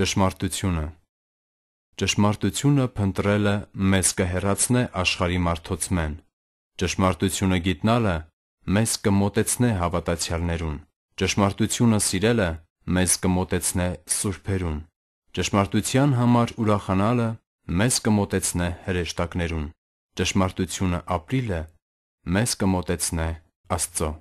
Ճշմարտությունը Ճշմարտությունը փնտրելը մեզ կհեռացնե աշխարհի մարդոցմեն։ Ճշմարտությունը գիտնալը մեզ կմոտեցնե հավատացյալներուն։ Ճշմարտությունը սիրելը մեզ կմոտեցնե սուրբերուն։ Ճշմարտության համար ուրախանալը մեզ կմոտեցնե հրեշտակներուն։ Ճշմարտությունը ապրիլը մեզ կմոտեցնե Աստծո։